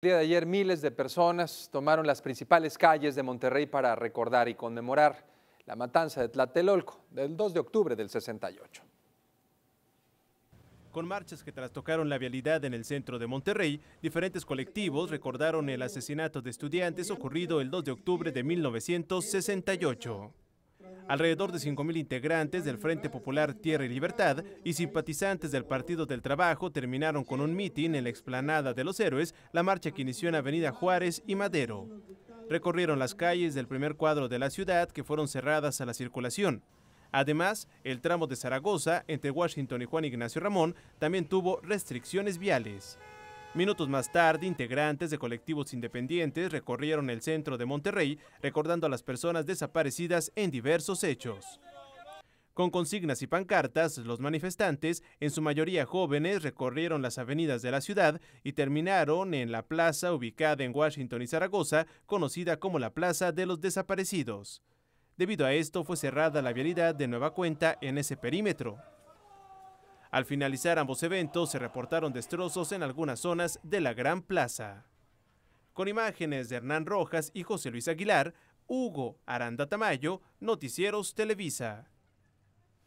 El día de ayer miles de personas tomaron las principales calles de Monterrey para recordar y conmemorar la matanza de Tlatelolco del 2 de octubre del 68. Con marchas que trastocaron la vialidad en el centro de Monterrey, diferentes colectivos recordaron el asesinato de estudiantes ocurrido el 2 de octubre de 1968. Alrededor de 5.000 integrantes del Frente Popular Tierra y Libertad y simpatizantes del Partido del Trabajo terminaron con un mitin en la explanada de los héroes, la marcha que inició en Avenida Juárez y Madero. Recorrieron las calles del primer cuadro de la ciudad que fueron cerradas a la circulación. Además, el tramo de Zaragoza entre Washington y Juan Ignacio Ramón también tuvo restricciones viales. Minutos más tarde, integrantes de colectivos independientes recorrieron el centro de Monterrey recordando a las personas desaparecidas en diversos hechos. Con consignas y pancartas, los manifestantes, en su mayoría jóvenes, recorrieron las avenidas de la ciudad y terminaron en la plaza ubicada en Washington y Zaragoza, conocida como la Plaza de los Desaparecidos. Debido a esto, fue cerrada la vialidad de nueva cuenta en ese perímetro. Al finalizar ambos eventos se reportaron destrozos en algunas zonas de la Gran Plaza. Con imágenes de Hernán Rojas y José Luis Aguilar, Hugo Aranda Tamayo, Noticieros Televisa.